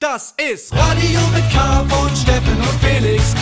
Das ist Radio mit K von Steffen und Felix.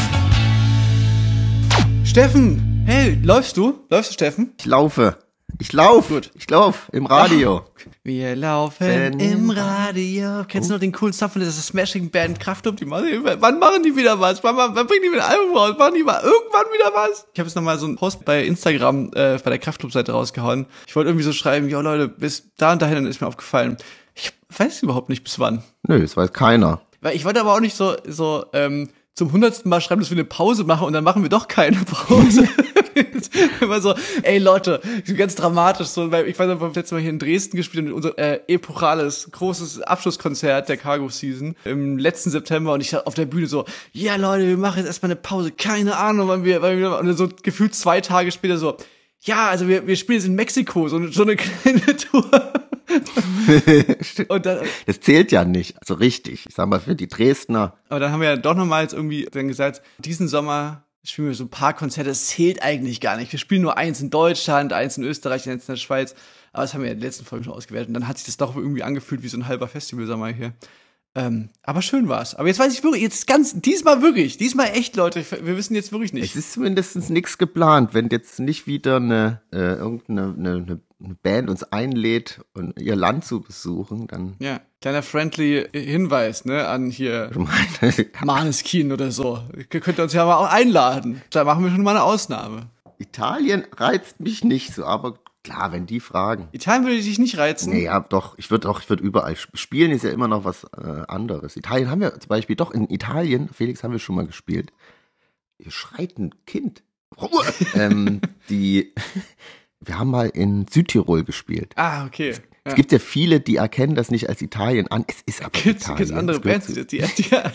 Steffen, hey, läufst du? Läufst du, Steffen? Ich laufe. Ich laufe. Gut. Ich laufe im Radio. Wir laufen im Radio. Kennst du noch oh. den coolen Stuff von der Smashing Band Kraftum? Die machen, wann machen die wieder was? Wann, wann, wann bringen die wieder ein Album raus? Machen die mal irgendwann wieder was? Ich habe jetzt nochmal so einen Post bei Instagram äh, bei der Kraftum-Seite rausgehauen. Ich wollte irgendwie so schreiben, ja Leute, bis da und dahin ist mir aufgefallen ich weiß überhaupt nicht bis wann. Nö, das weiß keiner. Weil ich wollte aber auch nicht so, so ähm, zum hundertsten Mal schreiben, dass wir eine Pause machen und dann machen wir doch keine Pause. Immer so, ey Leute, ganz dramatisch so, weil ich weiß noch, wir haben letztes Mal hier in Dresden gespielt mit unser äh, epochales, großes Abschlusskonzert der Cargo Season im letzten September und ich auf der Bühne so, ja yeah, Leute, wir machen jetzt erstmal eine Pause, keine Ahnung, wann wir, wann wir, und dann so gefühlt zwei Tage später so, ja, also wir, wir spielen jetzt in Mexiko, so so eine kleine Tour. dann, das zählt ja nicht, also richtig. Ich sag mal für die Dresdner. Aber dann haben wir ja doch nochmals irgendwie dann gesagt, diesen Sommer spielen wir so ein paar Konzerte, das zählt eigentlich gar nicht. Wir spielen nur eins in Deutschland, eins in Österreich, eins in der Schweiz. Aber das haben wir ja in der letzten Folge schon ausgewertet. Und dann hat sich das doch irgendwie angefühlt wie so ein halber Festivalsommer hier. Ähm, aber schön war's. Aber jetzt weiß ich wirklich, jetzt ganz, diesmal wirklich, diesmal echt, Leute, wir wissen jetzt wirklich nicht. Es ist zumindest nichts geplant, wenn jetzt nicht wieder eine, äh, irgendeine eine, eine eine Band uns einlädt, um ihr Land zu besuchen, dann. Ja, kleiner friendly Hinweis, ne, an hier Maneskin oder so. Ihr könnt uns ja mal auch einladen. Da machen wir schon mal eine Ausnahme. Italien reizt mich nicht so, aber klar, wenn die fragen. Italien würde dich nicht reizen? Nee, ja, doch. Ich würde doch, ich würde überall spielen, ist ja immer noch was äh, anderes. Italien haben wir zum Beispiel, doch, in Italien, Felix, haben wir schon mal gespielt. Ihr schreit ein Kind. Ruhe! ähm, die, wir haben mal in Südtirol gespielt. Ah, okay. Es gibt ja viele, die erkennen das nicht als Italien an. Es ist aber gibt's, Italien. Es gibt andere Bands, die, die,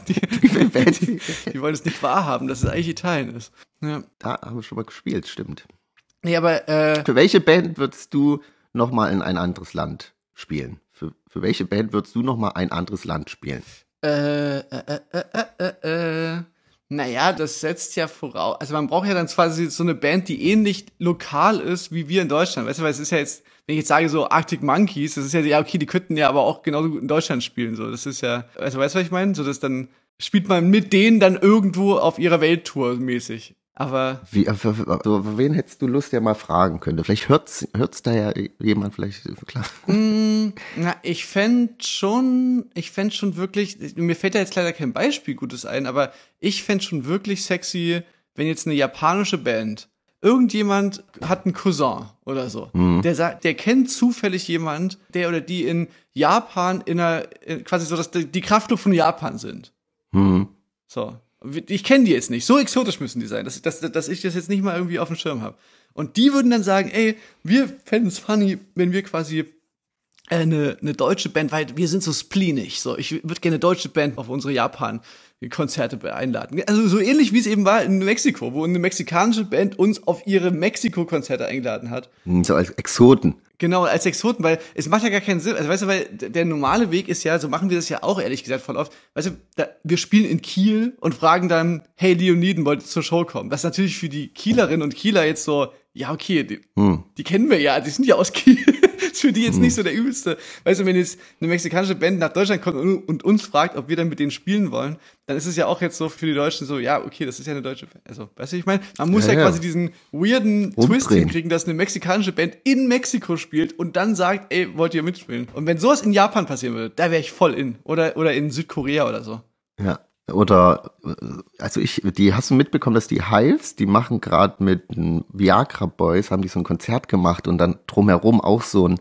die, die, wollen es nicht wahrhaben, dass es eigentlich Italien ist. Ja. Da haben wir schon mal gespielt, stimmt. Nee, aber äh, Für welche Band würdest du noch mal in ein anderes Land spielen? Für, für welche Band würdest du noch mal ein anderes Land spielen? Äh, äh, äh, äh, äh naja, das setzt ja voraus. Also man braucht ja dann quasi so eine Band, die ähnlich eh lokal ist wie wir in Deutschland. Weißt du, weil es ist ja jetzt, wenn ich jetzt sage so Arctic Monkeys, das ist ja, ja, okay, die könnten ja aber auch genauso gut in Deutschland spielen. So, das ist ja, also weißt du, was ich meine? So, dass dann spielt man mit denen dann irgendwo auf ihrer Welttour mäßig. Aber. Wie, auf, auf, auf, wen hättest du Lust, der mal fragen könnte? Vielleicht hört es da ja jemand, vielleicht, klar. Mm, na, ich fände schon, ich fänd schon wirklich, mir fällt da jetzt leider kein Beispiel Gutes ein, aber ich fände schon wirklich sexy, wenn jetzt eine japanische Band, irgendjemand hat einen Cousin oder so, mhm. der sagt, der kennt zufällig jemand, der oder die in Japan in einer, quasi so, dass die Kraftluft von Japan sind. Mhm. So, ich kenne die jetzt nicht. So exotisch müssen die sein, dass, dass, dass ich das jetzt nicht mal irgendwie auf dem Schirm habe. Und die würden dann sagen, ey, wir fänden es funny, wenn wir quasi äh, eine, eine deutsche Band, weil wir sind so spleenig. So, ich würde gerne eine deutsche Band auf unsere Japan-Konzerte einladen. Also so ähnlich wie es eben war in Mexiko, wo eine mexikanische Band uns auf ihre Mexiko-Konzerte eingeladen hat. Hm, so als Exoten. Genau, als Exoten, weil es macht ja gar keinen Sinn. Also weißt du, weil der normale Weg ist ja, so machen wir das ja auch ehrlich gesagt voll oft. Weißt du, da, wir spielen in Kiel und fragen dann, hey Leoniden, wollt ihr zur Show kommen? Das ist natürlich für die Kielerinnen und Kieler jetzt so, ja okay, die, hm. die kennen wir ja, die sind ja aus Kiel ist für die jetzt nicht hm. so der übelste. Weißt du, wenn jetzt eine mexikanische Band nach Deutschland kommt und uns fragt, ob wir dann mit denen spielen wollen, dann ist es ja auch jetzt so für die Deutschen so, ja, okay, das ist ja eine deutsche Band. Also, weißt du, ich meine, man muss ja, ja, ja, quasi diesen weirden Twist hinkriegen, dass eine mexikanische Band in Mexiko spielt und dann sagt, ey, wollt ihr mitspielen? Und wenn sowas in Japan passieren würde, da wäre ich voll in. Oder, oder in Südkorea oder so. Ja, oder äh, also ich, die hast du mitbekommen, dass die Hives, die machen gerade mit Viagra Boys, haben die so ein Konzert gemacht und dann drumherum auch so ein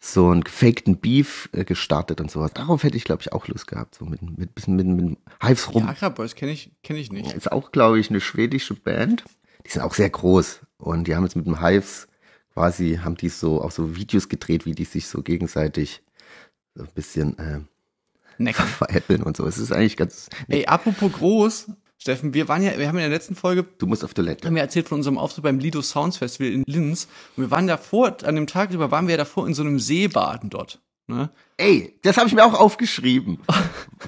so einen gefakten Beef äh, gestartet und sowas. Darauf hätte ich, glaube ich, auch Lust gehabt. So mit mit bisschen mit, mit Hives rum. Viagra Boys kenne ich, kenne ich nicht. Ist auch, glaube ich, eine schwedische Band. Die sind auch sehr groß und die haben jetzt mit dem Hives quasi haben die so auch so Videos gedreht, wie die sich so gegenseitig so ein bisschen äh, Necken. veräppeln und so. Es ist eigentlich ganz. Ey, apropos groß, Steffen, wir waren ja, wir haben in der letzten Folge. Du musst auf Toilette. Haben wir erzählt von unserem Auftritt beim Lido Sounds Festival in Linz. Und wir waren davor, an dem Tag drüber, waren wir ja davor in so einem Seebaden dort. Ne? Ey, das habe ich mir auch aufgeschrieben.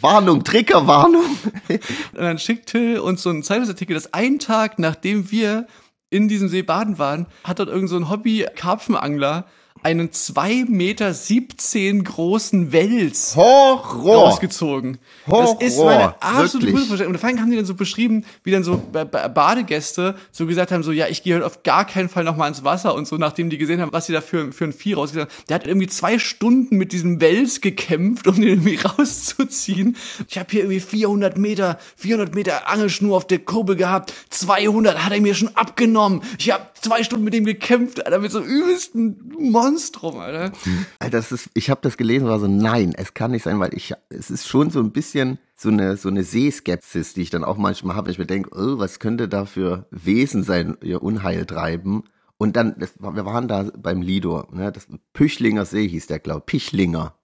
Warnung, Triggerwarnung. und dann schickt Till uns so ein Zeitungsartikel, dass einen Tag, nachdem wir in diesem See baden waren, hat dort irgend so ein Hobby-Karpfenangler einen 2,17 Meter großen Wels Horror. rausgezogen. Horror. Das ist meine absolute Unverständlichkeit. Und vor allem haben die dann so beschrieben, wie dann so Badegäste so gesagt haben, so, ja, ich gehe halt auf gar keinen Fall nochmal ins Wasser und so, nachdem die gesehen haben, was sie da für, für ein Vieh rausgezogen haben. Der hat irgendwie zwei Stunden mit diesem Wels gekämpft, um den irgendwie rauszuziehen. Ich habe hier irgendwie 400 Meter, 400 Meter Angelschnur auf der Kurbel gehabt. 200 hat er mir schon abgenommen. Ich habe zwei Stunden mit dem gekämpft, Alter, mit so übelsten Monstrum, Alter. Alter, das ist, ich habe das gelesen, war so, nein, es kann nicht sein, weil ich, es ist schon so ein bisschen so eine, so eine Sehskepsis, die ich dann auch manchmal habe, wenn ich mir denke, oh, was könnte da für Wesen sein, ihr Unheil treiben? Und dann, das, wir waren da beim Lido, ne, das Püchlinger See hieß der, glaube ich, Pichlinger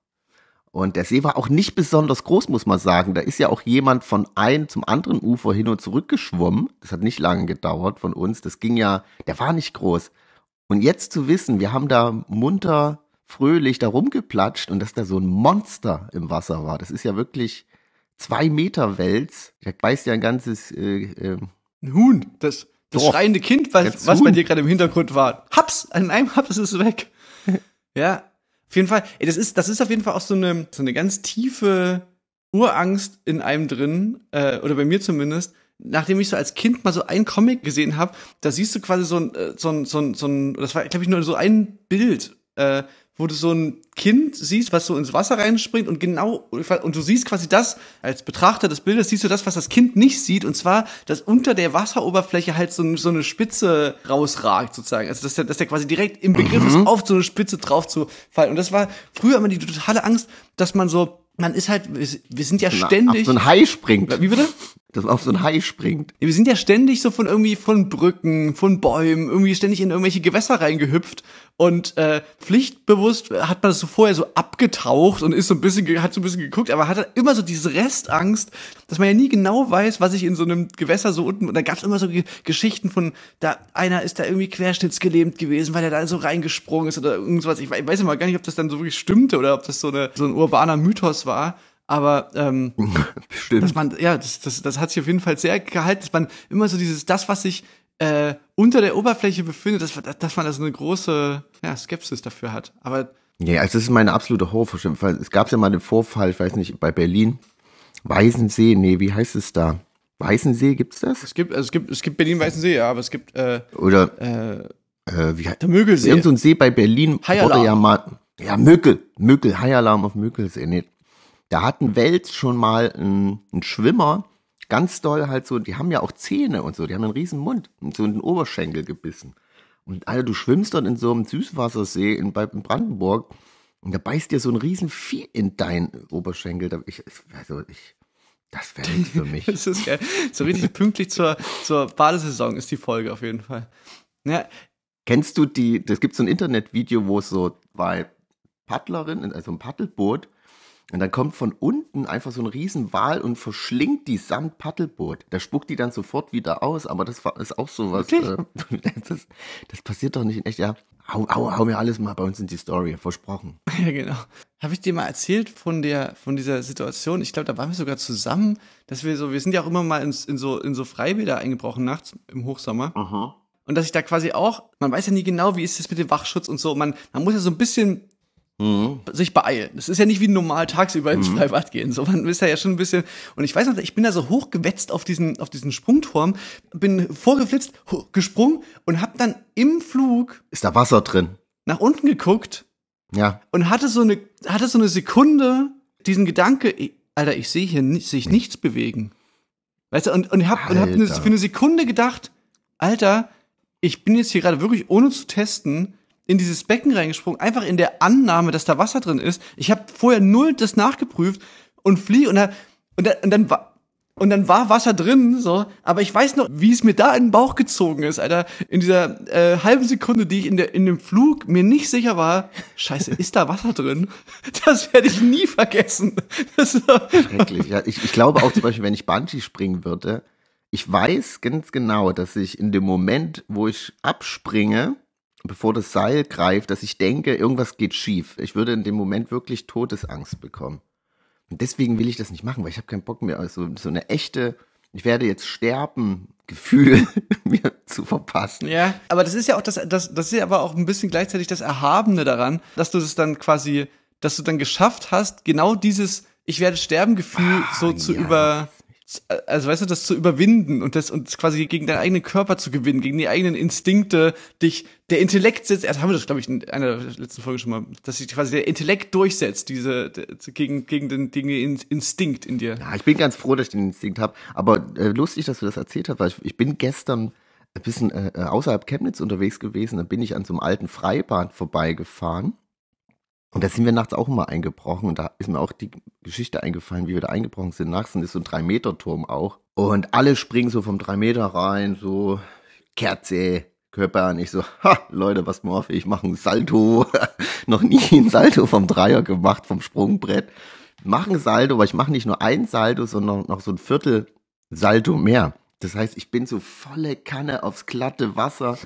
und der See war auch nicht besonders groß, muss man sagen. Da ist ja auch jemand von einem zum anderen Ufer hin und zurück geschwommen. Das hat nicht lange gedauert von uns. Das ging ja, der war nicht groß. Und jetzt zu wissen, wir haben da munter, fröhlich da rumgeplatscht und dass da so ein Monster im Wasser war, das ist ja wirklich zwei Meter Wels. Da beißt ja ein ganzes. Äh, äh, ein Huhn, das, das schreiende Kind, was, was bei dir gerade im Hintergrund war. Haps, an einem Haps ist es weg. ja, auf jeden Fall, ey, das ist, das ist auf jeden Fall auch so eine, so eine ganz tiefe Urangst in einem drin, äh, oder bei mir zumindest, nachdem ich so als Kind mal so einen Comic gesehen habe, da siehst du quasi so ein, äh, so ein, so ein, so ein das war, glaube ich, nur so ein Bild, äh, wo du so ein Kind siehst, was so ins Wasser reinspringt und genau, und du siehst quasi das, als Betrachter des Bildes, siehst du das, was das Kind nicht sieht, und zwar, dass unter der Wasseroberfläche halt so, so eine Spitze rausragt, sozusagen. Also, dass der, dass der quasi direkt im Begriff mhm. ist, auf so eine Spitze drauf zu fallen. Und das war früher immer die totale Angst, dass man so, man ist halt, wir sind ja ständig. Na, so ein Hai springt. Wie bitte? dass man auf so ein Hai springt. wir sind ja ständig so von irgendwie von Brücken, von Bäumen, irgendwie ständig in irgendwelche Gewässer reingehüpft und äh, pflichtbewusst hat man das so vorher so abgetaucht und ist so ein bisschen hat so ein bisschen geguckt, aber hat immer so diese Restangst, dass man ja nie genau weiß, was ich in so einem Gewässer so unten und da gab's immer so G Geschichten von da einer ist da irgendwie querschnittsgelähmt gewesen, weil er da so reingesprungen ist oder irgendwas. Ich, ich weiß immer gar nicht, ob das dann so wirklich stimmte oder ob das so eine so ein urbaner Mythos war. Aber ähm, Bestimmt. dass man, ja, das, das, das hat sich auf jeden Fall sehr gehalten, dass man immer so dieses, das, was sich äh, unter der Oberfläche befindet, dass, dass man so eine große ja, Skepsis dafür hat. Aber ja, also das ist meine absolute Horrorvorstellung. Es gab ja mal den Vorfall, ich weiß nicht, bei Berlin, Weißensee, nee, wie heißt es da? Weißensee gibt's das? Es gibt, also es gibt, es gibt Berlin-Weißensee, ja, aber es gibt äh, oder äh, äh, wie heißt der Mögelsee? Irgend so ein See bei Berlin High wurde ja mal ja Mögel, Mögel, High Alarm auf Mögelsee. Nee, da hatten Wels schon mal einen Schwimmer, ganz doll halt so, die haben ja auch Zähne und so, die haben einen riesen Mund und so in den Oberschenkel gebissen. Und Alter, du schwimmst dann in so einem Süßwassersee in, Brandenburg und da beißt dir so ein riesen Vieh in deinen Oberschenkel. Ich, also ich, das wäre nichts für mich. das ist geil. So richtig pünktlich zur, zur Badesaison ist die Folge auf jeden Fall. Ja. Kennst du die, es gibt so ein Internetvideo, wo es so zwei Paddlerinnen, also ein Paddelboot, und dann kommt von unten einfach so ein Riesenwal und verschlingt die samt Paddelboot. Da spuckt die dann sofort wieder aus, aber das ist auch sowas. Äh, das, das passiert doch nicht in echt, ja. Hau, hau, hau mir alles mal bei uns in die Story, versprochen. Ja, genau. Habe ich dir mal erzählt von der, von dieser Situation? Ich glaube, da waren wir sogar zusammen, dass wir so, wir sind ja auch immer mal in, in so, in so Freibäder eingebrochen nachts im Hochsommer. Aha. Und dass ich da quasi auch, man weiß ja nie genau, wie ist es mit dem Wachschutz und so. Man, man muss ja so ein bisschen mhm. sich beeilen. Das ist ja nicht wie normal tagsüber ins mhm. Freibad gehen. So, man ist ja schon ein bisschen. Und ich weiß noch, ich bin da so hochgewetzt auf diesen, auf diesen Sprungturm, bin vorgeflitzt, gesprungen und hab dann im Flug. Ist da Wasser drin? Nach unten geguckt. Ja. Und hatte so eine, hatte so eine Sekunde diesen Gedanke, Alter, ich sehe hier nicht, sich nichts bewegen. Weißt du, und, und hab, und hab eine, für eine Sekunde gedacht, Alter, ich bin jetzt hier gerade wirklich, ohne zu testen, in dieses Becken reingesprungen, einfach in der Annahme, dass da Wasser drin ist. Ich habe vorher null das nachgeprüft und flieh und, da, und, da, und dann war und dann war Wasser drin, so. Aber ich weiß noch, wie es mir da in den Bauch gezogen ist, Alter. In dieser äh, halben Sekunde, die ich in, der, in dem Flug mir nicht sicher war, Scheiße, ist da Wasser drin? Das werde ich nie vergessen. Schrecklich, ja. Ich, ich glaube auch zum Beispiel, wenn ich Bungee springen würde, ich weiß ganz genau, dass ich in dem Moment, wo ich abspringe, bevor das Seil greift, dass ich denke, irgendwas geht schief. Ich würde in dem Moment wirklich Todesangst bekommen. Und deswegen will ich das nicht machen, weil ich habe keinen Bock mehr, also so eine echte, ich werde jetzt sterben, Gefühl mir zu verpassen. Ja, aber das ist ja auch das, das, das ist ja aber auch ein bisschen gleichzeitig das Erhabene daran, dass du es dann quasi, dass du dann geschafft hast, genau dieses Ich werde sterben Gefühl ah, so zu ja. über äh, also weißt du, das zu überwinden und das und quasi gegen deinen eigenen Körper zu gewinnen, gegen die eigenen Instinkte, dich der Intellekt setzt, erst also haben wir das glaube ich in einer der letzten Folge schon mal, dass sich quasi der Intellekt durchsetzt, diese gegen gegen den gegen den Instinkt in dir. Ja, ich bin ganz froh, dass ich den Instinkt habe, aber äh, lustig, dass du das erzählt hast, weil ich, ich bin gestern ein bisschen äh, äh außerhalb Chemnitz unterwegs gewesen, dann bin ich an so einem alten Freibad vorbeigefahren und da sind wir nachts auch immer eingebrochen und da ist mir auch die Geschichte eingefallen, wie wir da eingebrochen sind. Nachts und ist so ein drei meter turm auch. Und alle springen so vom drei Meter rein, so Kerze, Körper an. Ich so, ha, Leute, was morfe ich? Machen Salto. Noch nie ein Salto vom Dreier gemacht, vom Sprungbrett. Machen Salto, aber ich mache nicht nur ein Salto, sondern noch so ein Viertel Salto mehr. Das heißt, ich bin so volle Kanne aufs glatte Wasser.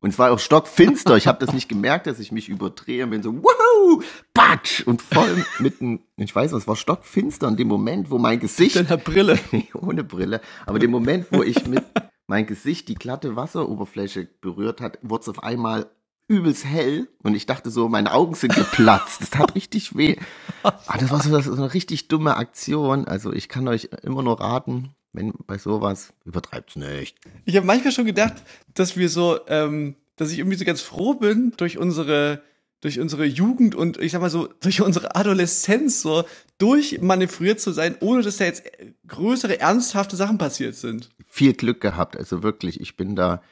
Und es war auch stockfinster. Ich habe das nicht gemerkt, dass ich mich überdrehe und bin so, wuhu, patsch, und voll mitten, ich weiß es war stockfinster in dem Moment, wo mein Gesicht. Mit deiner Brille. ohne Brille. Aber dem Moment, wo ich mit mein Gesicht die glatte Wasseroberfläche berührt hat, wurde es auf einmal übelst hell und ich dachte so, meine Augen sind geplatzt. Das tat richtig weh. Aber ah, das war so, so eine richtig dumme Aktion. Also ich kann euch immer nur raten, wenn bei sowas, übertreibt es nicht. Ich habe manchmal schon gedacht, dass wir so, ähm, dass ich irgendwie so ganz froh bin durch unsere durch unsere Jugend und ich sag mal so, durch unsere Adoleszenz so durchmanövriert zu sein, ohne dass da jetzt größere, ernsthafte Sachen passiert sind. Viel Glück gehabt, also wirklich, ich bin da,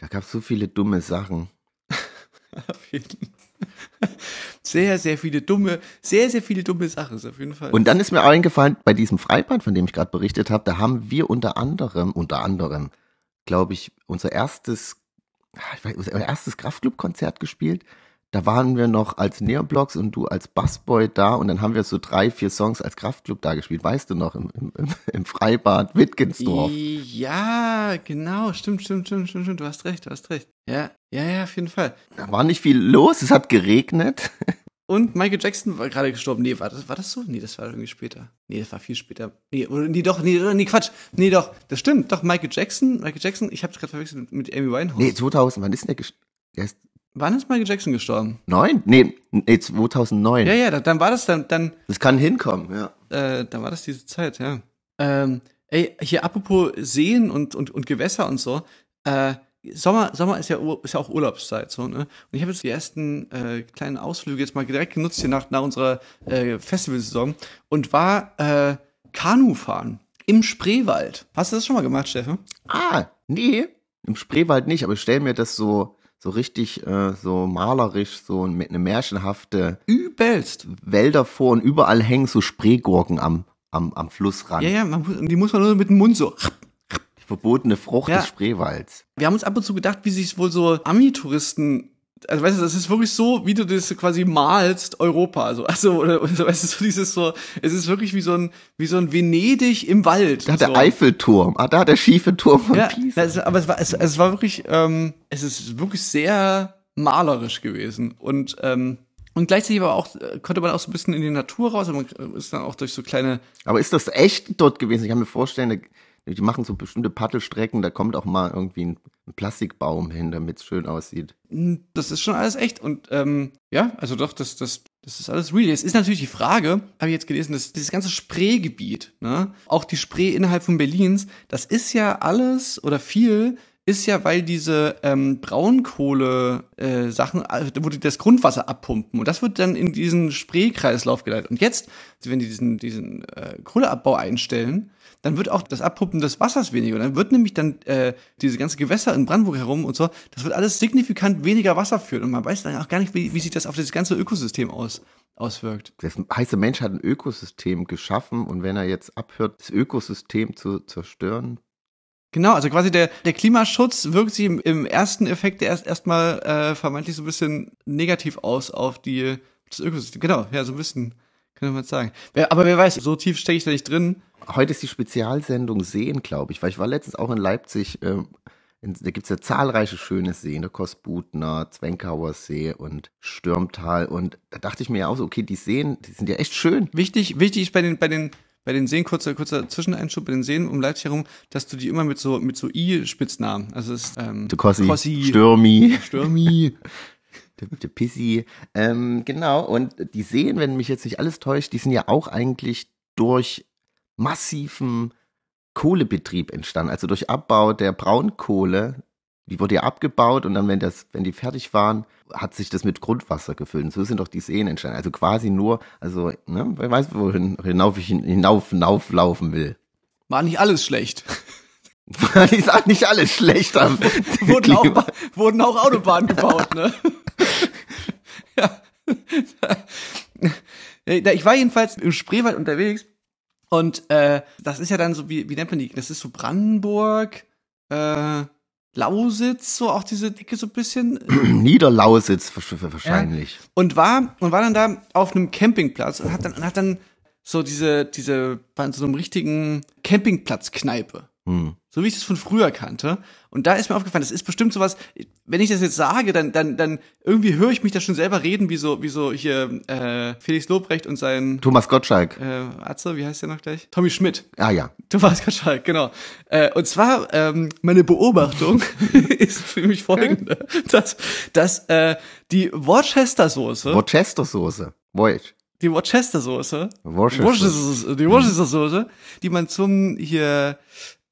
da gab es so viele dumme Sachen. Auf jeden Fall. sehr, sehr viele dumme, sehr, sehr viele dumme Sachen ist auf jeden Fall. Und dann ist mir eingefallen, bei diesem Freibad, von dem ich gerade berichtet habe, da haben wir unter anderem, unter anderem, glaube ich, unser erstes, ah, weiß, unser erstes Kraftclub-Konzert gespielt da waren wir noch als Neoblocks und du als Bassboy da und dann haben wir so drei, vier Songs als Kraftclub da gespielt, weißt du noch, im, im, im Freibad Wittgensdorf. Ja, genau, stimmt, stimmt, stimmt, stimmt, stimmt, du hast recht, du hast recht. Ja, ja, ja, auf jeden Fall. Da war nicht viel los, es hat geregnet. Und Michael Jackson war gerade gestorben. Nee, war das, war das so? Nee, das war irgendwie später. Nee, das war viel später. Nee, oder, nee, doch, nee, nee, Quatsch. Nee, doch, das stimmt. Doch, Michael Jackson, Michael Jackson, ich hab's gerade verwechselt mit Amy Winehouse. Nee, 2000, wann ist denn der gestorben? Der ist Wann ist Michael Jackson gestorben? Neun? Nee, nee 2009. Ja, ja, dann war das dann. dann das kann hinkommen, ja. Äh, dann war das diese Zeit, ja. Ähm, ey, hier apropos Seen und, und, und Gewässer und so. Äh, Sommer, Sommer ist ja, ist ja auch Urlaubszeit, so, ne? Und ich habe jetzt die ersten äh, kleinen Ausflüge jetzt mal direkt genutzt hier nach, nach unserer äh, Festivalsaison und war äh, Kanufahren im Spreewald. Hast du das schon mal gemacht, Steffen? Ah, nee, im Spreewald nicht, aber ich stell mir das so so richtig äh, so malerisch, so mit eine märchenhafte übelst Wälder vor und überall hängen so Spreegurken am, am, am Flussrand. Ja, ja, man, die muss man nur mit dem Mund so Die verbotene Frucht ja. des Spreewalds. Wir haben uns ab und zu gedacht, wie sich wohl so Ami-Touristen also weißt du, das ist wirklich so, wie du das quasi malst, Europa. Also, also oder, also, weißt du, so dieses so, es ist wirklich wie so ein, wie so ein Venedig im Wald. Da hat der Eiffelturm, ah, da hat der schiefe Turm von ja, Pisa. Also, aber es war, es, es war wirklich, ähm, es ist wirklich sehr malerisch gewesen. Und, ähm, und gleichzeitig aber auch, äh, konnte man auch so ein bisschen in die Natur raus, aber man äh, ist dann auch durch so kleine. Aber ist das echt dort gewesen? Ich kann mir vorstellen, die machen so bestimmte Paddelstrecken, da kommt auch mal irgendwie ein, Plastikbaum hin, damit es schön aussieht. Hm, das ist schon alles echt und ähm, ja, also doch, das, das, das ist alles real. Jetzt ist natürlich die Frage, habe ich jetzt gelesen, dass dieses ganze Spreegebiet, ne, auch die Spree innerhalb von Berlins, das ist ja alles oder viel ist ja, weil diese ähm, Braunkohle-Sachen, äh, äh, wo die das Grundwasser abpumpen und das wird dann in diesen Spreekreislauf geleitet. Und jetzt, wenn die diesen, diesen äh, Kohleabbau einstellen, dann wird auch das Abpumpen des Wassers weniger. Und dann wird nämlich dann äh, diese ganze Gewässer in Brandenburg herum und so, das wird alles signifikant weniger Wasser führen. Und man weiß dann auch gar nicht, wie, wie sich das auf das ganze Ökosystem aus, auswirkt. Das heißt, der Mensch hat ein Ökosystem geschaffen und wenn er jetzt abhört, das Ökosystem zu zerstören, Genau, also quasi der, der Klimaschutz wirkt sich im, im ersten Effekt erst erstmal äh, vermeintlich so ein bisschen negativ aus auf die das Ökosystem. Genau, ja, so ein bisschen, könnte man sagen. Aber wer weiß, so tief stecke ich da nicht drin. Heute ist die Spezialsendung Seen, glaube ich, weil ich war letztens auch in Leipzig, ähm, in, da gibt es ja zahlreiche schöne Seen, der ne? Kostbutner, Zwenkauer See und Stürmtal. Und da dachte ich mir ja auch so, okay, die Seen, die sind ja echt schön. Wichtig, wichtig ist bei den, bei den bei den Seen, kurzer, kurzer Zwischeneinschub, bei den Seen um Leipzig herum, dass du die immer mit so, mit so I-Spitznamen, also es ist, ähm, De Kossi, Kossi, Stürmi, Stürmi, der, der Pissi, ähm, genau, und die Seen, wenn mich jetzt nicht alles täuscht, die sind ja auch eigentlich durch massiven Kohlebetrieb entstanden, also durch Abbau der Braunkohle die wurde ja abgebaut und dann, wenn, das, wenn die fertig waren, hat sich das mit Grundwasser gefüllt. Und so sind doch die Seen entstanden. Also quasi nur, also, ne, wer weiß, wohin hinauf ich hinauf, hinauflaufen will. War nicht alles schlecht. War nicht, nicht alles schlecht. wurden, auch, wurden auch Autobahnen gebaut, ne? ja. Ich war jedenfalls im Spreewald unterwegs und äh, das ist ja dann so, wie, wie nennt man die? Das ist so Brandenburg, äh, Lausitz, so auch diese Dicke so ein bisschen. Niederlausitz wahrscheinlich. Ja. Und war und war dann da auf einem Campingplatz und hat dann und hat dann so diese diese war in so einem richtigen Campingplatz Kneipe. Hm. So wie ich das von früher kannte. Und da ist mir aufgefallen, das ist bestimmt sowas, wenn ich das jetzt sage, dann, dann, dann irgendwie höre ich mich da schon selber reden, wie so, wie so hier äh, Felix Lobrecht und sein Thomas Gottschalk. Äh, Atze, wie heißt der noch gleich? Tommy Schmidt. Ah ja. Thomas Gottschalk, genau. Äh, und zwar, ähm, meine Beobachtung ist für mich folgende, dass, dass äh, die Worcester-Soße. Worcester-Soße. Voyage die Worcester Soße, Worcester. Worcester, die Worcester Soße, die man zum hier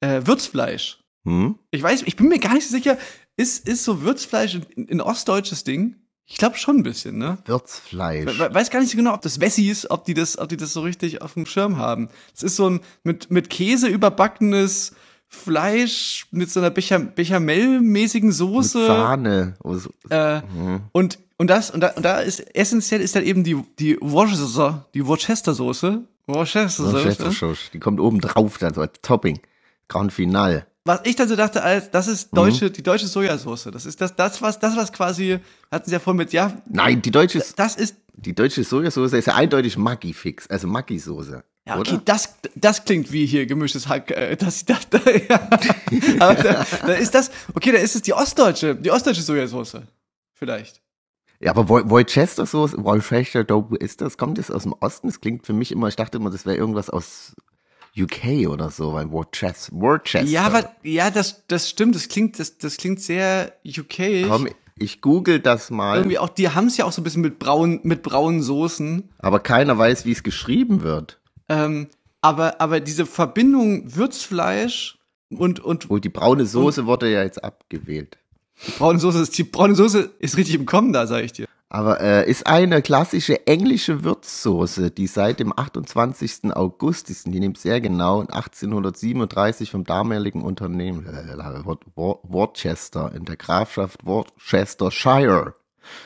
äh, Würzfleisch hm? Ich weiß, ich bin mir gar nicht so sicher, ist, ist so Würzfleisch ein, ein ostdeutsches Ding? Ich glaube schon ein bisschen, ne? Würzfleisch. We weiß gar nicht so genau, ob das Wessi ist, ob die das, ob die das so richtig auf dem Schirm haben. Es ist so ein mit, mit Käse überbackenes Fleisch mit so einer Bechamel-mäßigen Soße. Mit Sahne. Oh, äh, mhm. Und und das und da, und da ist essentiell ist dann eben die die Worcester, die Worcester Soße, Worcester Soße. Worcester Soße, die kommt oben drauf dann so als Topping. Grand Final was ich dann so dachte, als das ist mhm. deutsche, mhm. die deutsche Sojasauce. Das ist das, das was, das was quasi hatten sie ja vorhin mit, ja. Nein, die deutsche. Das ist die deutsche Sojasauce ist ja eindeutig Maggi-Fix, also Maggi-Soße. Ja, okay, das, das klingt wie hier gemischtes Hack. Äh, das, das, da, ja. Aber da, da ist das, okay, da ist es die ostdeutsche, die ostdeutsche Sojasauce. Vielleicht. Ja, aber Worcester Soße, Worcester Dope ist das, kommt das aus dem Osten? Das klingt für mich immer, ich dachte immer, das wäre irgendwas aus UK oder so, weil Worcester. Worcester. Ja, aber, ja, das, das stimmt. Das klingt, das, das klingt sehr UK. -isch. Komm, ich google das mal. Irgendwie auch, die haben es ja auch so ein bisschen mit braunen, mit braunen Soßen. Aber keiner weiß, wie es geschrieben wird. Ähm, aber, aber diese Verbindung Würzfleisch und, und. Oh, die braune Soße und, wurde ja jetzt abgewählt. Die braune Soße ist, die braune Soße ist richtig im Kommen da, sag ich dir. Aber äh, ist eine klassische englische Würzsoße, die seit dem 28. August, ist, die nimmt sehr genau, 1837 vom damaligen Unternehmen äh, Worcester in der Grafschaft Worcestershire.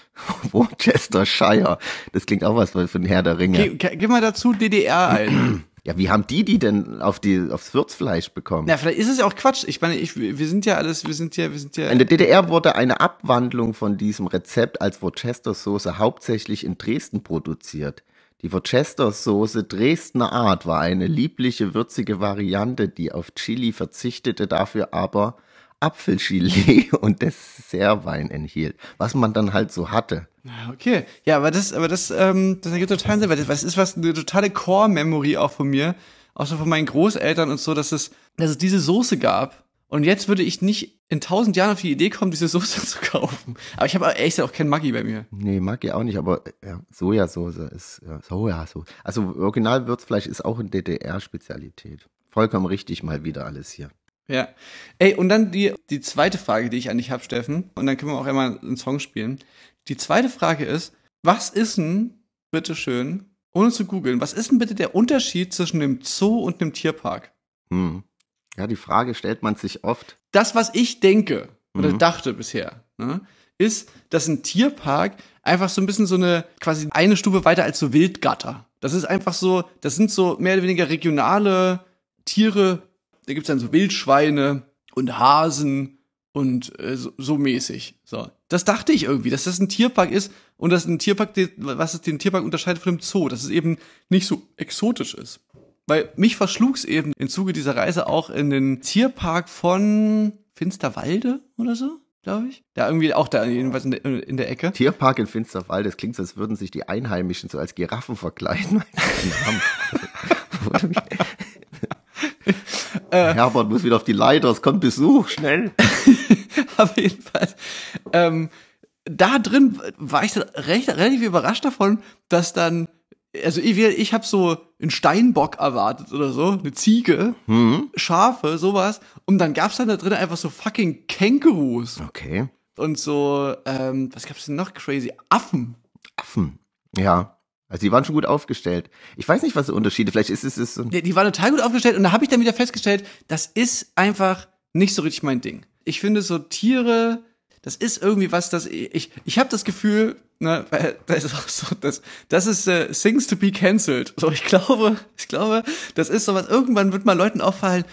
Worcestershire. Das klingt auch was für ein Herr der Ringe. Geh, geh mal dazu DDR ein. Ja, wie haben die die denn auf die, aufs Würzfleisch bekommen? Ja, vielleicht ist es ja auch Quatsch. Ich meine, ich, wir sind ja alles, wir sind ja, wir sind ja. In der DDR wurde eine Abwandlung von diesem Rezept als Worcester-Soße hauptsächlich in Dresden produziert. Die Worcester-Soße Dresdner Art war eine liebliche, würzige Variante, die auf Chili verzichtete, dafür aber Apfelchili und Dessertwein enthielt, was man dann halt so hatte. Okay, ja, aber das, aber das, ähm, das ergibt totalen Sinn, weil das, ist was eine totale Core-Memory auch von mir, auch so von meinen Großeltern und so, dass es, dass es diese Soße gab. Und jetzt würde ich nicht in tausend Jahren auf die Idee kommen, diese Soße zu kaufen. Aber ich habe ehrlich gesagt auch kein Maggi bei mir. Nee, Maggi auch nicht, aber ja, Sojasauce ist ja, Sojasauce. Also Originalwürzfleisch ist auch eine DDR-Spezialität. Vollkommen richtig mal wieder alles hier. Ja. Ey, und dann die, die zweite Frage, die ich an dich habe, Steffen, und dann können wir auch einmal einen Song spielen. Die zweite Frage ist, was ist denn, bitteschön, ohne zu googeln, was ist denn bitte der Unterschied zwischen dem Zoo und dem Tierpark? Hm. Ja, die Frage stellt man sich oft. Das, was ich denke oder mhm. dachte bisher, ne, ist, dass ein Tierpark einfach so ein bisschen so eine, quasi eine Stufe weiter als so Wildgatter. Das ist einfach so, das sind so mehr oder weniger regionale Tiere, da gibt's dann so Wildschweine und Hasen und äh, so, so mäßig. So, das dachte ich irgendwie, dass das ein Tierpark ist und dass ein Tierpark, was es den Tierpark unterscheidet von dem Zoo, dass es eben nicht so exotisch ist. Weil mich verschlug's eben im Zuge dieser Reise auch in den Tierpark von Finsterwalde oder so, glaube ich. Da irgendwie auch da jedenfalls in der, in der Ecke. Tierpark in Finsterwalde, das klingt so, als würden sich die Einheimischen so als Giraffen verkleiden. Äh, Herbert muss wieder auf die Leiter, es kommt Besuch, schnell. Aber jedenfalls, ähm, da drin war ich recht, relativ überrascht davon, dass dann, also ich, ich habe so einen Steinbock erwartet oder so, eine Ziege, hm. Schafe, sowas. Und dann gab's dann da drin einfach so fucking Kängurus. Okay. Und so, ähm, was gab's denn noch crazy? Affen. Affen, ja. Also die waren schon gut aufgestellt. Ich weiß nicht, was der Unterschied Vielleicht ist es. Ist die, die waren total gut aufgestellt und da habe ich dann wieder festgestellt, das ist einfach nicht so richtig mein Ding. Ich finde so Tiere, das ist irgendwie was, das ich ich, ich habe das Gefühl, ne, das ist auch so, das das ist äh, Things to be cancelled. So ich glaube, ich glaube, das ist so was. Irgendwann wird mal Leuten auffallen,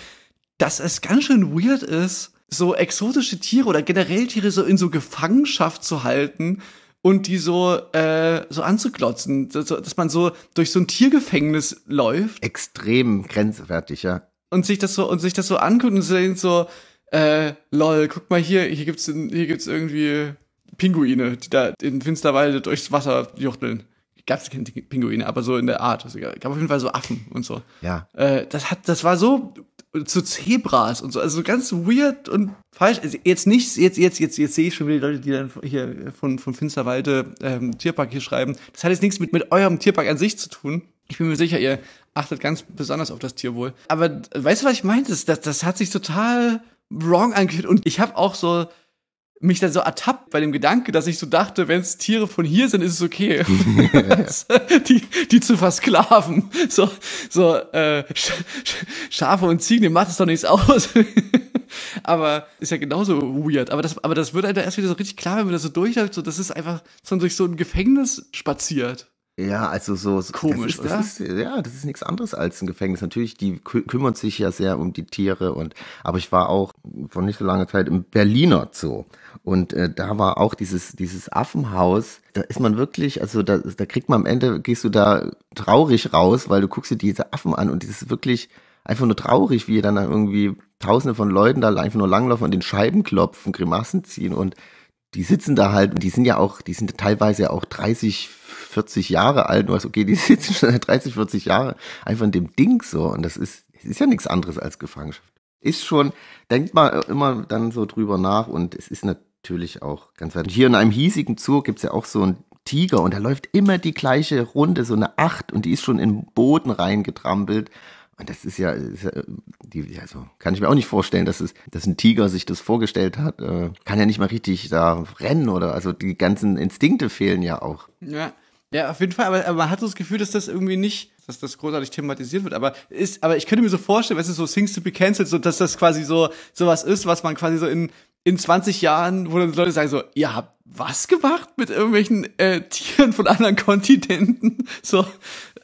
dass es ganz schön weird ist, so exotische Tiere oder generell Tiere so in so Gefangenschaft zu halten und die so äh, so anzuglotzen, dass, dass man so durch so ein Tiergefängnis läuft. Extrem grenzwertig, ja. Und sich das so und sich das so anguckt und sehen so äh, lol, guck mal hier, hier gibt's hier gibt's irgendwie Pinguine, die da in Finsterwalde durchs Wasser juchteln gab es keine Pinguine, aber so in der Art. Es also, gab auf jeden Fall so Affen und so. Ja. Äh, das hat, das war so zu Zebras und so, also ganz weird und falsch. Also jetzt nicht, jetzt, jetzt, jetzt, jetzt sehe ich schon wieder die Leute, die dann hier von, von Finsterwalde ähm, Tierpark hier schreiben. Das hat jetzt nichts mit, mit eurem Tierpark an sich zu tun. Ich bin mir sicher, ihr achtet ganz besonders auf das Tierwohl. Aber äh, weißt du, was ich meinte? Das, das hat sich total wrong angehört. und ich habe auch so, mich da so ertappt bei dem Gedanke, dass ich so dachte, wenn es Tiere von hier sind, ist es okay, die, die zu versklaven. So, so äh, Schafe und Ziegen, dem macht es doch nichts aus. aber ist ja genauso weird. Aber das, aber das wird halt erst wieder so richtig klar, wenn man das so durchläuft. So, das ist einfach, dass man durch so ein Gefängnis spaziert. Ja, also so. Komisch, das ist, das ist, ja, das ist nichts anderes als ein Gefängnis. Natürlich, die kü kümmern sich ja sehr um die Tiere und, aber ich war auch vor nicht so langer Zeit im Berliner Zoo und äh, da war auch dieses, dieses Affenhaus. Da ist man wirklich, also da, da kriegt man am Ende, gehst du da traurig raus, weil du guckst dir diese Affen an und das ist wirklich einfach nur traurig, wie dann irgendwie tausende von Leuten da einfach nur langlaufen und den Scheiben klopfen, Grimassen ziehen und die sitzen da halt und die sind ja auch, die sind teilweise auch 30, 40 Jahre alt. Du weißt, okay, die sitzen schon seit 30, 40 Jahre einfach in dem Ding so. Und das ist, ist ja nichts anderes als Gefangenschaft. Ist schon, denkt mal immer dann so drüber nach und es ist natürlich auch ganz weit. hier in einem hiesigen Zug gibt es ja auch so einen Tiger und da läuft immer die gleiche Runde, so eine Acht und die ist schon in den Boden reingetrampelt. Und das ist ja, ist ja die, also kann ich mir auch nicht vorstellen, dass, es, dass ein Tiger sich das vorgestellt hat. Äh, kann ja nicht mal richtig da rennen oder also die ganzen Instinkte fehlen ja auch. Ja. Ja, auf jeden Fall, aber, aber man hat so das Gefühl, dass das irgendwie nicht, dass das großartig thematisiert wird, aber ist, aber ich könnte mir so vorstellen, es ist so Things to be cancelled, so dass das quasi so sowas ist, was man quasi so in in 20 Jahren, wo dann Leute sagen so, ihr habt was gemacht mit irgendwelchen äh, Tieren von anderen Kontinenten, so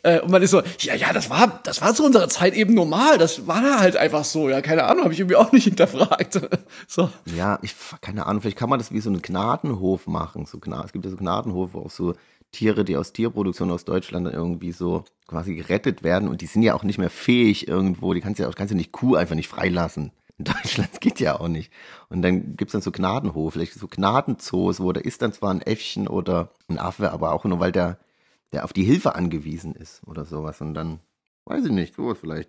äh, und man ist so, ja, ja, das war, das war zu unserer Zeit eben normal, das war da halt einfach so, ja, keine Ahnung, habe ich irgendwie auch nicht hinterfragt, so. Ja, ich keine Ahnung, vielleicht kann man das wie so einen Gnadenhof machen, so es gibt ja so Gnadenhof, wo auch so Tiere, die aus Tierproduktion aus Deutschland irgendwie so quasi gerettet werden und die sind ja auch nicht mehr fähig irgendwo. Die kannst du ja auch, kannst du nicht Kuh einfach nicht freilassen. In Deutschland geht ja auch nicht. Und dann gibt's dann so Gnadenhof, vielleicht so Gnadenzoos, wo da ist dann zwar ein Äffchen oder ein Affe, aber auch nur, weil der, der auf die Hilfe angewiesen ist oder sowas. Und dann, weiß ich nicht, sowas vielleicht.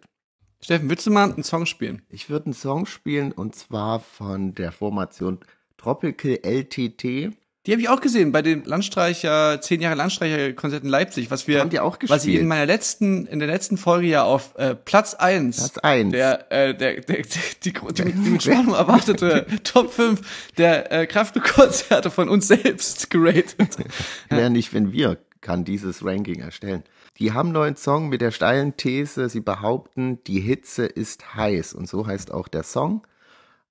Steffen, willst du mal einen Song spielen? Ich würde einen Song spielen und zwar von der Formation Tropical LTT die habe ich auch gesehen bei den Landstreicher, zehn Jahre landstreicher konzerten Leipzig, was wir, was ich in meiner letzten, in der letzten Folge ja auf äh, Platz eins Platz eins der, äh, der, der, die, die, die, die mit Spannung erwartete Top 5 der äh, Kraftkonzerte von uns selbst geratet. Wäre nicht, wenn wir kann dieses Ranking erstellen. Die haben neuen Song mit der steilen These, sie behaupten, die Hitze ist heiß und so heißt auch der Song.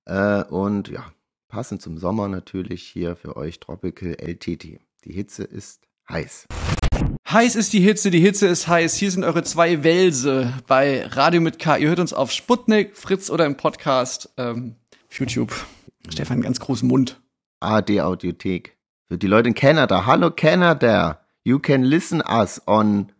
Äh, und ja, Passend zum Sommer natürlich hier für euch Tropical LTT. Die Hitze ist heiß. Heiß ist die Hitze, die Hitze ist heiß. Hier sind eure zwei Wälse bei Radio mit K. Ihr hört uns auf Sputnik, Fritz oder im Podcast ähm, YouTube. Stefan, ganz großen Mund. AD Audiothek. Für die Leute in Kanada. Hallo Kanada. You can listen us on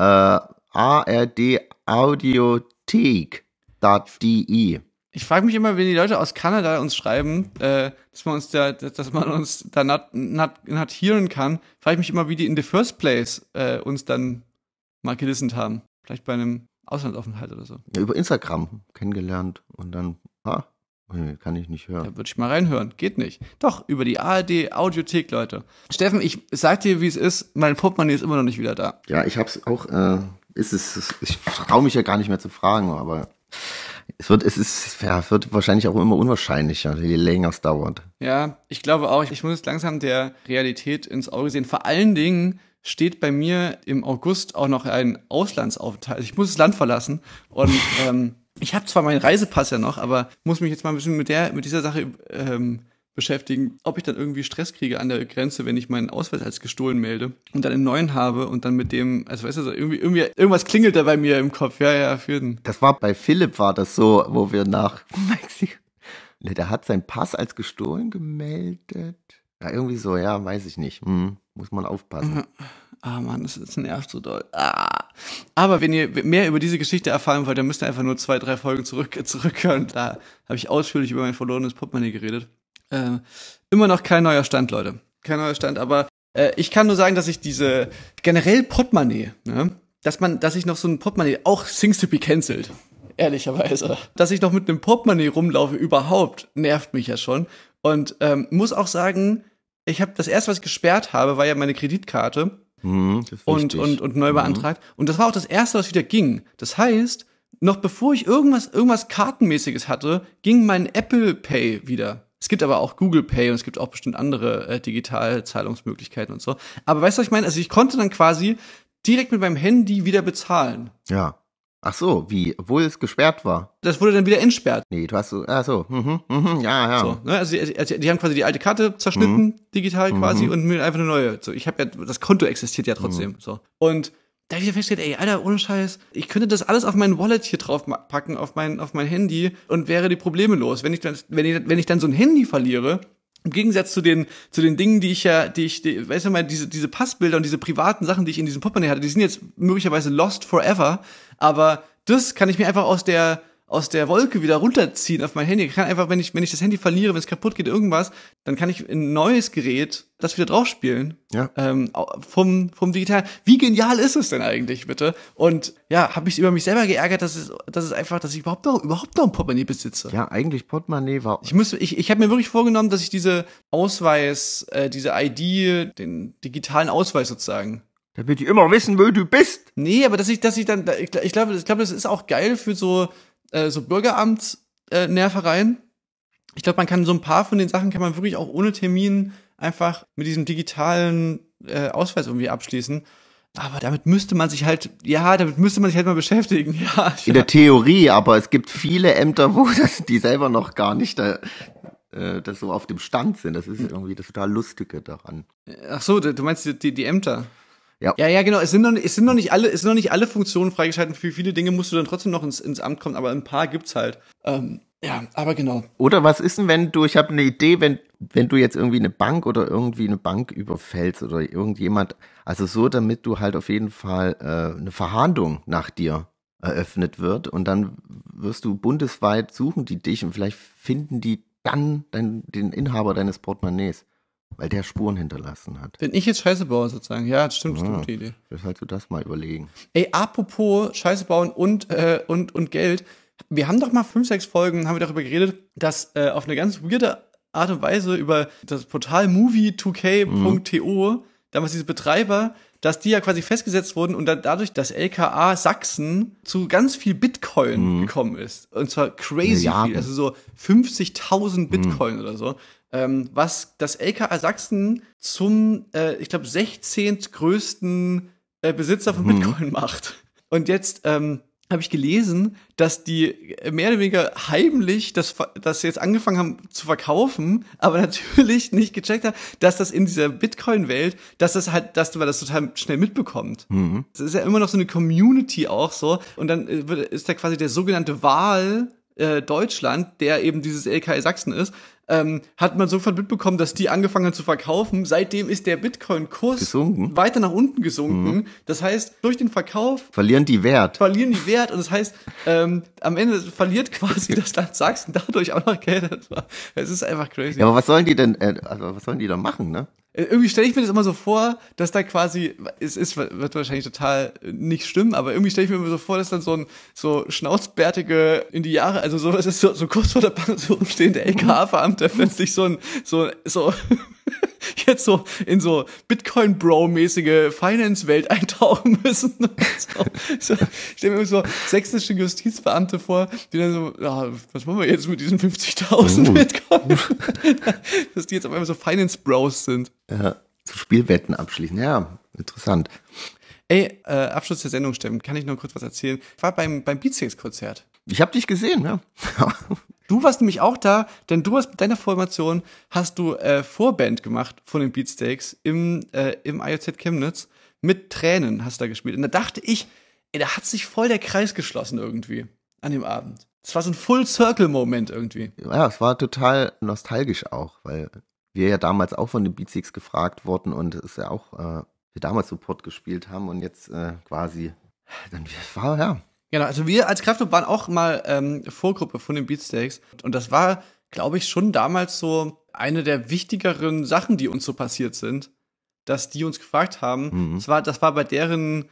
uh, äh, ARD Audiothek.de ich frage mich immer, wenn die Leute aus Kanada uns schreiben, äh, dass man uns da, dass man uns da nat, nat, natieren kann, frage ich mich immer, wie die in the first place äh, uns dann mal gelistet haben. Vielleicht bei einem Auslandsaufenthalt oder so. Ja, über Instagram kennengelernt und dann, ah, kann ich nicht hören. Da würde ich mal reinhören. Geht nicht. Doch, über die ARD Audiothek, Leute. Steffen, ich sag dir, wie es ist. Mein Portemonnaie ist immer noch nicht wieder da. Ja, ich hab's auch, äh, ist es, ich traue mich ja gar nicht mehr zu fragen, aber es wird, es ist, ja, wird wahrscheinlich auch immer unwahrscheinlicher, je länger es dauert. Ja, ich glaube auch, ich muss langsam der Realität ins Auge sehen. Vor allen Dingen steht bei mir im August auch noch ein Auslandsaufenthalt. Ich muss das Land verlassen und ähm, ich habe zwar meinen Reisepass ja noch, aber muss mich jetzt mal ein bisschen mit der, mit dieser Sache ähm, beschäftigen, ob ich dann irgendwie Stress kriege an der Grenze, wenn ich meinen Ausweis als gestohlen melde und dann einen neuen habe und dann mit dem, also weißt du, irgendwie, irgendwie irgendwas klingelt da bei mir im Kopf. Ja, ja, für den. Das war bei Philipp war das so, wo wir nach oh, Mexiko. Ne, der hat seinen Pass als gestohlen gemeldet. Ja, irgendwie so, ja, weiß ich nicht. Hm, muss man aufpassen. Mhm. Ah, Mann, das, das nervt so doll. Ah. Aber wenn ihr mehr über diese Geschichte erfahren wollt, dann müsst ihr einfach nur zwei, drei Folgen zurück, zurückhören. Da habe ich ausführlich über mein verlorenes Portemonnaie geredet. Äh, immer noch kein neuer Stand, Leute. Kein neuer Stand, aber äh, ich kann nur sagen, dass ich diese generell Portemonnaie, ne? dass man, dass ich noch so ein Portemonnaie, auch Things to be cancelled, ehrlicherweise. Dass ich noch mit einem Portemonnaie rumlaufe überhaupt, nervt mich ja schon. Und ähm, muss auch sagen, ich habe das erste, was ich gesperrt habe, war ja meine Kreditkarte mhm, und, und, und neu mhm. beantragt. Mhm. Und das war auch das erste, was wieder ging. Das heißt, noch bevor ich irgendwas, irgendwas Kartenmäßiges hatte, ging mein Apple Pay wieder. Es gibt aber auch Google Pay und es gibt auch bestimmt andere äh, Digitalzahlungsmöglichkeiten und so. Aber weißt du, was ich meine? Also ich konnte dann quasi direkt mit meinem Handy wieder bezahlen. Ja. Ach so, wie, obwohl es gesperrt war. Das wurde dann wieder entsperrt. Nee, du hast so, ach so, mhm, mhm, ja, ja. So, ne? also, die, also, also die, haben quasi die alte Karte zerschnitten, mhm. digital mhm. quasi, und mir einfach eine neue. So, ich habe ja, das Konto existiert ja trotzdem. Mhm. So. Und da wieder festgestellt, ey, Alter, ohne Scheiß, ich könnte das alles auf mein Wallet hier drauf packen, auf mein, auf mein Handy und wäre die Probleme los. Wenn ich dann, wenn ich, wenn ich dann so ein Handy verliere, im Gegensatz zu den, zu den Dingen, die ich ja, die ich, die, weißt du mal, diese, diese Passbilder und diese privaten Sachen, die ich in diesem Portemonnaie hatte, die sind jetzt möglicherweise lost forever, aber das kann ich mir einfach aus der, aus der Wolke wieder runterziehen auf mein Handy. Ich kann einfach, wenn ich, wenn ich das Handy verliere, wenn es kaputt geht, irgendwas, dann kann ich ein neues Gerät das wieder draufspielen. Ja. Ähm, vom, vom Digital. Wie genial ist es denn eigentlich, bitte? Und ja, habe ich über mich selber geärgert, dass es, dass es einfach, dass ich überhaupt noch, überhaupt noch ein Portemonnaie besitze. Ja, eigentlich Portemonnaie war. Ich müsste, ich, ich habe mir wirklich vorgenommen, dass ich diese Ausweis, äh, diese ID, den digitalen Ausweis sozusagen, damit die immer wissen, wo du bist. Nee, aber dass ich, dass ich dann, ich, ich glaube, ich glaube, das ist auch geil für so äh, so Bürgeramtsnervereien. Äh, ich glaube, man kann so ein paar von den Sachen kann man wirklich auch ohne Termin einfach mit diesem digitalen äh, Ausweis irgendwie abschließen. Aber damit müsste man sich halt, ja, damit müsste man sich halt mal beschäftigen, ja. In der Theorie, aber es gibt viele Ämter, wo das, die selber noch gar nicht da, äh, das so auf dem Stand sind. Das ist hm. irgendwie das total Lustige daran. Ach so, du meinst die, die Ämter? Ja. ja, ja, genau. Es sind, noch, es sind noch nicht alle, es sind noch nicht alle Funktionen freigeschalten. Für viele Dinge musst du dann trotzdem noch ins, ins Amt kommen, aber ein paar gibt's halt. Ähm, ja, aber genau. Oder was ist denn, wenn du, ich habe eine Idee, wenn, wenn du jetzt irgendwie eine Bank oder irgendwie eine Bank überfällst oder irgendjemand, also so, damit du halt auf jeden Fall äh, eine Verhandlung nach dir eröffnet wird und dann wirst du bundesweit suchen die dich und vielleicht finden die dann dein, den Inhaber deines Portemonnaies. Weil der Spuren hinterlassen hat. Wenn ich jetzt Scheiße baue, sozusagen. Ja, stimmt, ja, stimmt, die Idee. Vielleicht du das mal überlegen. Ey, apropos Scheiße bauen und, äh, und, und Geld. Wir haben doch mal fünf, sechs Folgen, haben wir darüber geredet, dass äh, auf eine ganz weirde Art und Weise über das Portal movie2k.to, mhm. damals diese Betreiber, dass die ja quasi festgesetzt wurden und dann dadurch, dass LKA Sachsen zu ganz viel Bitcoin mhm. gekommen ist. Und zwar crazy Milliarden. viel, also so 50.000 Bitcoin mhm. oder so ähm, was das LKA Sachsen zum, äh, ich glaube, 16. größten äh, Besitzer von hm. Bitcoin macht. Und jetzt ähm, habe ich gelesen, dass die äh, mehr oder weniger heimlich das, das jetzt angefangen haben zu verkaufen, aber natürlich nicht gecheckt haben, dass das in dieser Bitcoin-Welt, dass das halt, dass man das total schnell mitbekommt. Mhm. Das ist ja immer noch so eine Community auch so. Und dann äh, ist da quasi der sogenannte Wahl äh, Deutschland, der eben dieses LKA Sachsen ist, ähm, hat man sofort mitbekommen, dass die angefangen haben zu verkaufen. Seitdem ist der Bitcoin-Kurs weiter nach unten gesunken. Mhm. Das heißt, durch den Verkauf verlieren die Wert. Verlieren die Wert und das heißt, ähm, am Ende verliert quasi das Land Sachsen dadurch auch noch Geld. Es ist einfach crazy. Ja, aber was sollen die denn, äh, also was sollen die da machen, ne? Äh, irgendwie stelle ich mir das immer so vor, dass da quasi, es ist, wird wahrscheinlich total nicht stimmen, aber irgendwie stelle ich mir immer so vor, dass dann so ein so schnauzbärtige in die Jahre, also so, es ist so, so kurz vor der Pension stehende LKA-Verantwortliche spannend wäre, wenn so ein, so, so, jetzt so in so Bitcoin-Bro-mäßige Finance-Welt eintauchen müssen. So. ich stelle mir so sächsische Justizbeamte vor, die dann so, ja, was machen wir jetzt mit diesen 50.000 uh. Bitcoin? Dass die jetzt auf einmal so Finance-Bros sind. Ja, zu Spielwetten abschließen, ja, interessant. Ey, äh, Abschluss der Sendung, Steffen, kann ich noch kurz was erzählen? Ich war beim, beim Beatsex-Konzert. Ich habe dich gesehen, ja. Du warst nämlich auch da, denn du hast mit deiner Formation hast du äh, Vorband gemacht von den Beatsteaks im, äh, im IOZ Chemnitz. Mit Tränen hast du da gespielt. Und da dachte ich, ey, da hat sich voll der Kreis geschlossen irgendwie an dem Abend. Es war so ein Full-Circle-Moment irgendwie. Ja, es war total nostalgisch auch, weil wir ja damals auch von den Beatsteaks gefragt wurden und es ist ja auch äh, wir damals Support gespielt haben und jetzt äh, quasi dann war ja Genau, also wir als Kraftclub waren auch mal ähm, Vorgruppe von den Beatsteaks. Und das war, glaube ich, schon damals so eine der wichtigeren Sachen, die uns so passiert sind, dass die uns gefragt haben. Mhm. Das, war, das war bei deren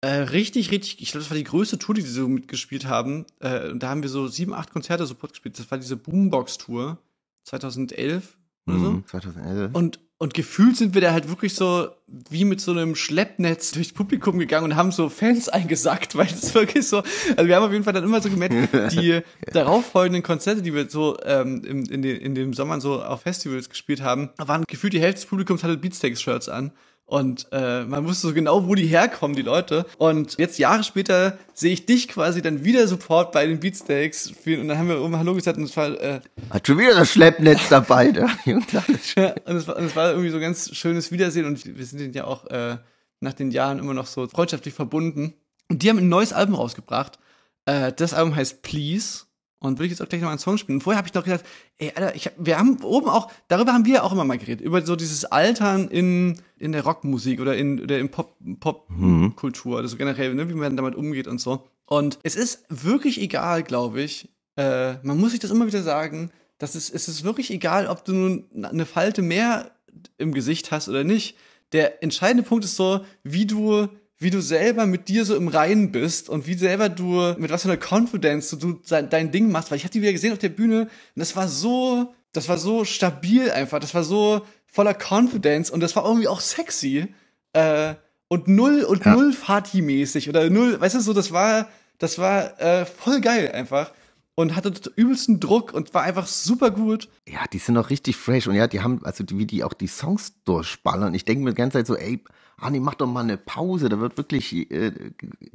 äh, richtig, richtig, ich glaube, das war die größte Tour, die sie so mitgespielt haben. Äh, und da haben wir so sieben, acht Konzerte sofort gespielt. Das war diese Boombox-Tour 2011 oder so. 2011. Mhm, und und gefühlt sind wir da halt wirklich so wie mit so einem Schleppnetz durchs Publikum gegangen und haben so Fans eingesackt, weil es wirklich so, also wir haben auf jeden Fall dann immer so gemerkt, die darauffolgenden Konzerte, die wir so ähm, in, in, den, in dem Sommer so auf Festivals gespielt haben, waren gefühlt die Hälfte des Publikums hatte Beatsteaks-Shirts an. Und äh, man wusste so genau, wo die herkommen, die Leute. Und jetzt Jahre später sehe ich dich quasi dann wieder Support bei den Beatsteaks spielen. Und dann haben wir oben Hallo gesagt und es war... Äh, Hat schon wieder das Schleppnetz dabei. ja, und, es war, und es war irgendwie so ein ganz schönes Wiedersehen. Und wir sind ja auch äh, nach den Jahren immer noch so freundschaftlich verbunden. Und die haben ein neues Album rausgebracht. Äh, das Album heißt Please. Und würde ich jetzt auch gleich noch einen Song spielen. Vorher habe ich noch gedacht, ey, Alter, ich hab, wir haben oben auch, darüber haben wir auch immer mal geredet, über so dieses Altern in, in der Rockmusik oder in, oder in Pop, Popkultur, mhm. also generell, ne, wie man damit umgeht und so. Und es ist wirklich egal, glaube ich, äh, man muss sich das immer wieder sagen, dass es, es ist wirklich egal, ob du nun eine Falte mehr im Gesicht hast oder nicht. Der entscheidende Punkt ist so, wie du wie du selber mit dir so im Reinen bist und wie selber du, mit was für einer Confidence du dein Ding machst. Weil ich habe die wieder gesehen auf der Bühne und das war so, das war so stabil einfach, das war so voller Confidence und das war irgendwie auch sexy. Äh, und null und ja. null Fatih-mäßig oder null, weißt du so, das war, das war äh, voll geil einfach und hatte den übelsten Druck und war einfach super gut. Ja, die sind auch richtig fresh und ja, die haben, also die, wie die auch die Songs durchballern. Ich denke mir die ganze Zeit so, ey, Anni, mach doch mal eine Pause. Da wird wirklich äh,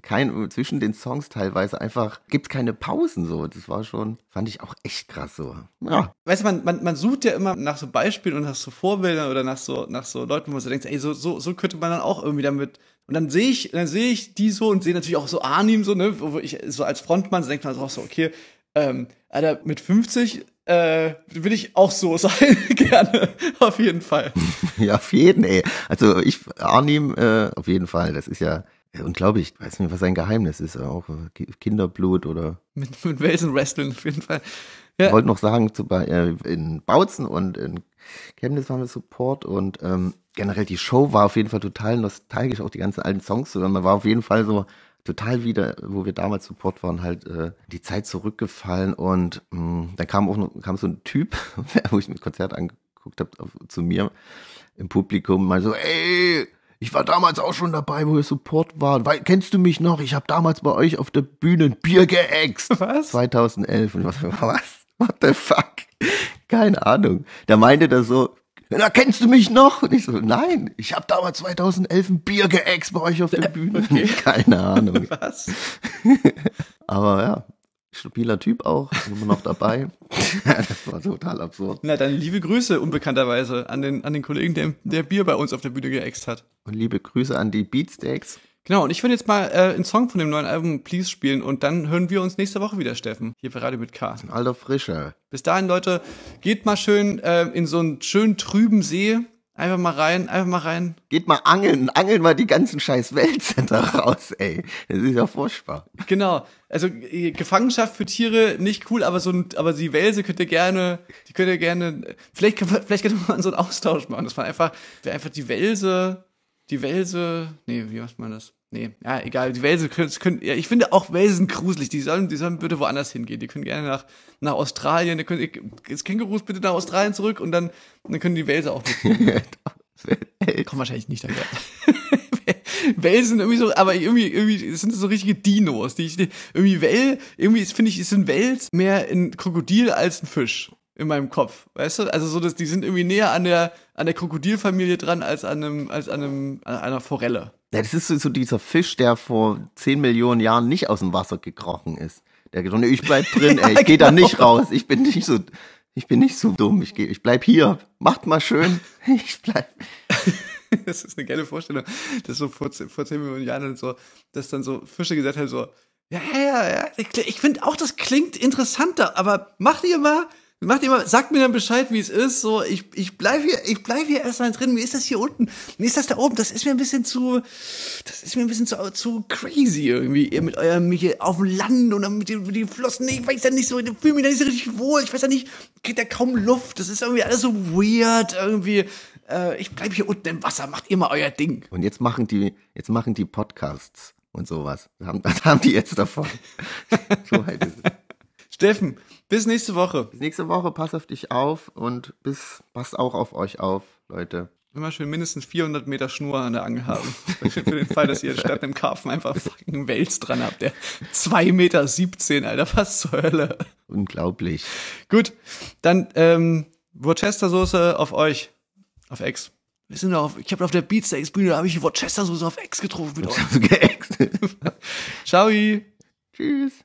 kein, zwischen den Songs teilweise einfach, gibt es keine Pausen so. Das war schon, fand ich auch echt krass so. Ja. Weißt du, man, man, man sucht ja immer nach so Beispielen und nach so Vorbildern oder nach so, nach so Leuten, wo man so denkt, ey, so, so, so könnte man dann auch irgendwie damit und dann sehe ich, dann sehe ich die so und sehe natürlich auch so Arnim so, ne, wo ich so als Frontmann so denkt man so, so okay, ähm, Alter, mit 50 äh, will ich auch so sein, gerne, auf jeden Fall. ja, auf jeden, ey. Also ich, Arnim, äh, auf jeden Fall, das ist ja unglaublich. Ich weiß nicht, was sein Geheimnis ist, auch äh, Kinderblut oder... Mit, mit Wesen Wrestling auf jeden Fall. Ja. Ich wollte noch sagen, zu, äh, in Bautzen und in Chemnitz waren wir Support und ähm, generell die Show war auf jeden Fall total nostalgisch, auch die ganzen alten Songs, sondern man war auf jeden Fall so total wieder, wo wir damals Support waren, halt äh, die Zeit zurückgefallen und mh, mm, da kam auch noch, kam so ein Typ, wo ich ein Konzert angeguckt habe, zu mir im Publikum, mal so, ey, ich war damals auch schon dabei, wo wir Support waren, Weil, kennst du mich noch? Ich habe damals bei euch auf der Bühne ein Bier geäxt. Was? 2011. Und was? What the fuck? Keine Ahnung. Der meinte das so, na, kennst du mich noch? Und ich so, nein, ich habe damals 2011 ein Bier geäxt bei euch auf der äh, Bühne. Okay. Keine Ahnung. Was? Aber ja, stabiler Typ auch, immer noch dabei. das war total absurd. Na, dann liebe Grüße unbekannterweise an den, an den Kollegen, der, der Bier bei uns auf der Bühne geäxt hat. Und liebe Grüße an die Beatsteaks. Genau, und ich würde jetzt mal äh, einen Song von dem neuen Album Please spielen und dann hören wir uns nächste Woche wieder, Steffen, hier bei Radio mit K. Ein alter Frischer. Bis dahin, Leute, geht mal schön äh, in so einen schönen trüben See. Einfach mal rein, einfach mal rein. Geht mal angeln, angeln mal die ganzen scheiß Weltcenter raus, ey. Das ist ja furchtbar. Genau. Also äh, Gefangenschaft für Tiere nicht cool, aber so ein, aber die Welse könnt ihr gerne, die könnt ihr gerne, vielleicht, vielleicht könnte man so einen Austausch machen, Das war einfach, einfach die Welse die Welse, nee, wie macht man das? Nee, ja, egal, die Welse können, können ja, ich finde auch Welsen gruselig, die sollen, die sollen bitte woanders hingehen, die können gerne nach, nach Australien, die können, jetzt Kängurus bitte nach Australien zurück und dann, dann können die Wälse auch mitkommen. Kommen wahrscheinlich nicht daher. Welsen irgendwie so, aber irgendwie, irgendwie sind das so richtige Dinos, die ich, irgendwie Well, irgendwie finde ich, ist ein Wels mehr ein Krokodil als ein Fisch in meinem Kopf, weißt du? Also so, dass die sind irgendwie näher an der, an der Krokodilfamilie dran als an einem, als an einem, an einer Forelle. Ja, das ist so, so dieser Fisch, der vor 10 Millionen Jahren nicht aus dem Wasser gekrochen ist. Der gesagt, nee, ich bleib drin, ey, ich ja, geh genau. da nicht raus. Ich bin nicht so, ich bin nicht so dumm, ich geh, ich bleib hier. Macht mal schön. Ich bleib. das ist eine geile Vorstellung, dass so vor, 10, vor 10 Millionen Jahren und so, dass dann so Fische gesagt haben, so, ja, ja, ja, ich finde auch, das klingt interessanter, aber macht ihr mal Macht immer, sagt mir dann Bescheid, wie es ist. So, ich, ich bleibe hier, ich bleib hier erstmal drin. Wie ist das hier unten. Wie ist das da oben. Das ist mir ein bisschen zu, das ist mir ein bisschen zu, zu crazy irgendwie. Ihr mit eurem Michel auf dem Land und dann mit den, mit den Flossen. Ich weiß ja nicht so, ich fühle mich da nicht so richtig wohl. Ich weiß ja nicht, kriegt da kaum Luft. Das ist irgendwie alles so weird irgendwie. Äh, ich bleibe hier unten im Wasser. Macht immer euer Ding. Und jetzt machen die, jetzt machen die Podcasts und sowas. Was haben, was haben die jetzt davon? so halt ist es. Steffen, bis nächste Woche. Bis nächste Woche. Pass auf dich auf und bis, passt auch auf euch auf, Leute. Immer schön mindestens 400 Meter Schnur an der Angel haben. Für den Fall, dass ihr statt einem Karpfen einfach fucking Wels dran habt. Der 2,17 Meter, Alter. Was zur Hölle? Unglaublich. Gut, dann ähm, Worcester-Soße auf euch. Auf Ex. Wir sind auf, ich habe auf der Beatsteaks-Bühne, da habe ich Worcester-Soße auf Ex getroffen. Mit euch. Ciao. Tschüss.